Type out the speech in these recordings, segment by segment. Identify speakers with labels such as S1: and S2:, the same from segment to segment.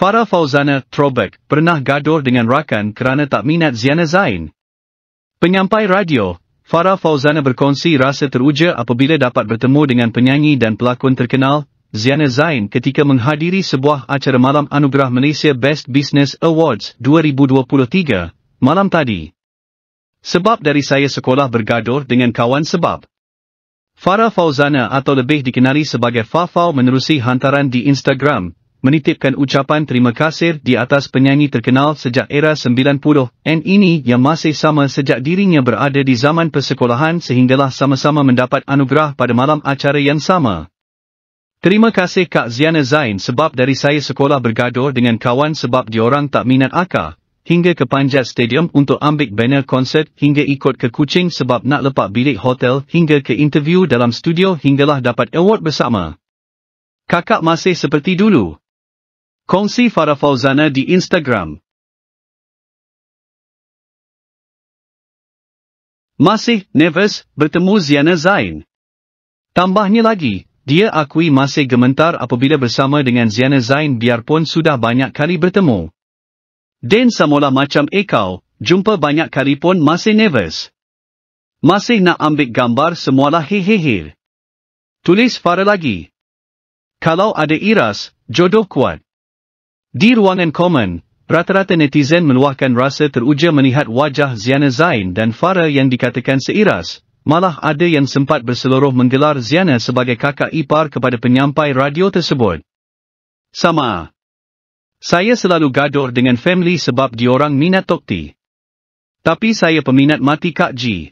S1: Farah Fauzana, Throwback, pernah gaduh dengan rakan kerana tak minat Ziana Zain. Penyampai radio, Farah Fauzana berkongsi rasa teruja apabila dapat bertemu dengan penyanyi dan pelakon terkenal, Ziana Zain ketika menghadiri sebuah acara malam anugerah Malaysia Best Business Awards 2023, malam tadi. Sebab dari saya sekolah bergaduh dengan kawan sebab. Farah Fauzana atau lebih dikenali sebagai Fafau menerusi hantaran di Instagram, menitipkan ucapan terima kasih di atas penyanyi terkenal sejak era 90-an ini yang masih sama sejak dirinya berada di zaman persekolahan sehinggalah sama-sama mendapat anugerah pada malam acara yang sama. Terima kasih Kak Ziana Zain sebab dari saya sekolah bergaduh dengan kawan sebab diorang tak minat akar, hingga ke panjat stadium untuk ambil banner konsert hingga ikut ke kucing sebab nak lepak bilik hotel hingga ke interview dalam studio hinggalah dapat award bersama. Kakak masih seperti dulu.
S2: Kongsi Farah Fauzana di Instagram.
S1: Masih nervous bertemu Ziana Zain. Tambahnya lagi, dia akui masih gemetar apabila bersama dengan Ziana Zain biarpun sudah banyak kali bertemu. Dan samola macam ekau, jumpa banyak kali pun masih nervous. Masih nak ambil gambar semualah hehehe. Tulis Farah lagi. Kalau ada iras, jodoh kuat. Di ruangan komen, rata-rata netizen meluahkan rasa teruja melihat wajah Ziana Zain dan Farah yang dikatakan seiras, malah ada yang sempat berseluruh menggelar Ziana sebagai kakak ipar kepada penyampai radio tersebut. Sama. Saya selalu gaduh dengan family sebab diorang minat tokti. Tapi saya peminat mati Kak Ji.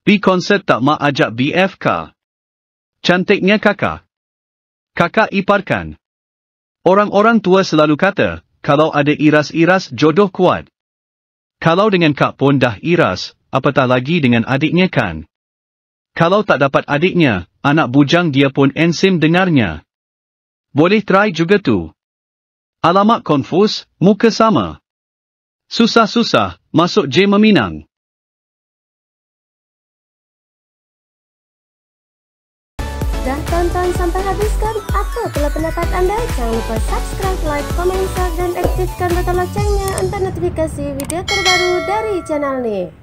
S1: Di konsert tak mak ajak BFK. Cantiknya kakak. Kakak iparkan. Orang-orang tua selalu kata, kalau ada iras-iras jodoh kuat. Kalau dengan Kak Pon dah iras, apatah lagi dengan adiknya kan? Kalau tak dapat adiknya, anak bujang dia pun ensim dengarnya. Boleh try juga tu. Alamak konfus, muka sama. Susah-susah, masuk je
S2: meminang. Dah tonton sampai habis ke? Apa pula pendapat anda? Jangan lupa subscribe, like, komen, share dan aktifkan butang loncengnya untuk notifikasi video terbaru dari channel ni.